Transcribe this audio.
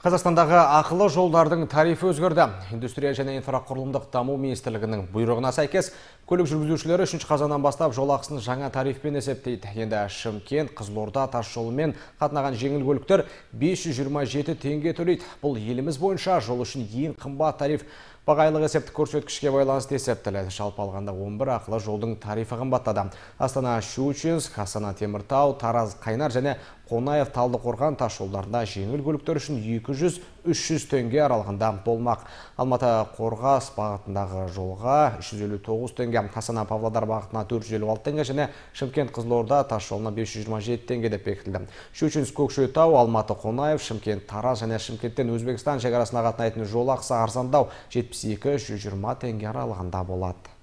Қазақстандағы ақылы жолдардың тарифі өзгерді. Индустрия және инфрақұрылымдық даму министрлігінің бұйрығына сәйкес, көлік жүргізушілері 3 қазаннан бастап жол ақысын жаңа тарифпен есептейді. Енді Шымкент, Қызылорда тас қатынаған жеңіл көліктер 527 теңге төлейді. Бұл еліміз бойынша жол үшін ең қымбат тариф бағайлық есептік көрсеткішке байланысты есептеледі жалпы алғанда 11 ақылы жолдың тарифі қымбаттады астана щучинск астана теміртау тараз қайнар және қонаев талдықорған тас жолдарында жеңіл көліктер үшін 200-300 теңге аралығында болмақ алматы қорғас бағытындағы жолға 359 теңге астана Павладар бағытына 456 теңге және шымкент қызылорда тас жолына 527 теңге деп бекітілді щучинск көкшетау алматы қонаев шымкент тараз және шымкенттен өзбекстан шекарасына қатынайтын жол ақысы арзандау 72-120 теңге аралығында болады